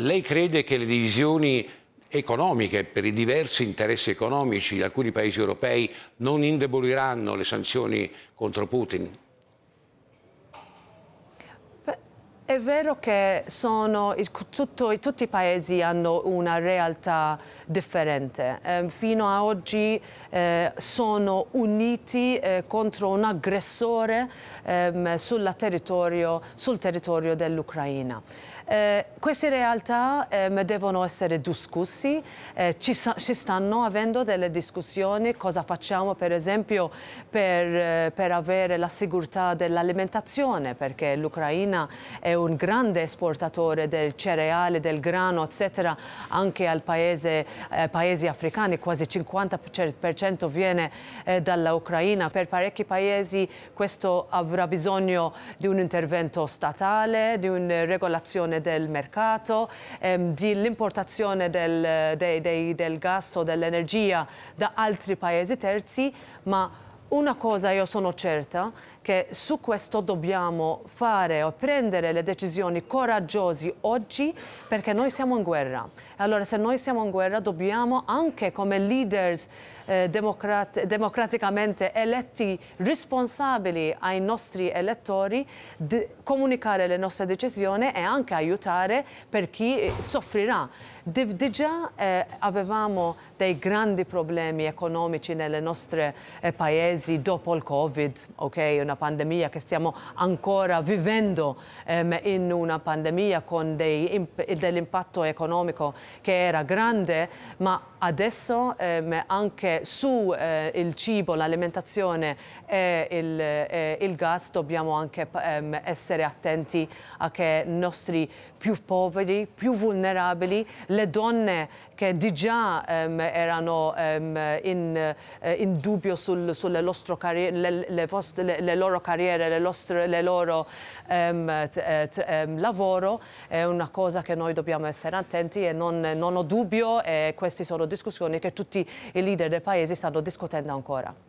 lei crede che le divisioni economiche per i diversi interessi economici di alcuni paesi europei non indeboliranno le sanzioni contro Putin? È vero che sono, tutto, tutti i paesi hanno una realtà differente. Eh, fino ad oggi eh, sono uniti eh, contro un aggressore ehm, territorio, sul territorio dell'Ucraina. Eh, queste realtà eh, devono essere discussi, eh, ci, ci, stanno avendo delle discussioni, cosa facciamo per esempio per, eh, per avere la sicurezza dell'alimentazione, perché l'Ucraina è un grande esportatore del cereale, del grano, eccetera, anche al paese, eh, paesi africani, quasi il 50% viene eh, dall'Ucraina. Per parecchi paesi questo avrà bisogno di un intervento statale, di una regolazione del mercato, ehm, dell'importazione del, de, de, del gas o dell'energia da altri paesi terzi, ma una cosa io sono certa perché su questo dobbiamo fare o prendere le decisioni coraggiosi oggi perché noi siamo in guerra. Allora se noi siamo in guerra dobbiamo anche come leaders eh, democrat democraticamente eletti responsabili ai nostri elettori comunicare le nostre decisioni e anche aiutare per chi soffrirà. Di già eh, avevamo dei grandi problemi economici nei nostri eh, paesi dopo il Covid, ok? Una pandemia, che stiamo ancora vivendo ehm, in una pandemia con dell'impatto economico che era grande, ma adesso ehm, anche sul eh, cibo, l'alimentazione e il, eh, il, gas dobbiamo anche ehm, essere attenti a che i nostri più poveri, più vulnerabili, le donne che di già ehm, erano ehm, in, eh, in, dubbio sul, sulle, loro carriere, le, le, le loro loro carriere, il le loro ehm, eh, ehm, lavoro, è una cosa che noi dobbiamo essere attenti e non, non ho dubbio e queste sono discussioni che tutti i leader dei paesi stanno discutendo ancora.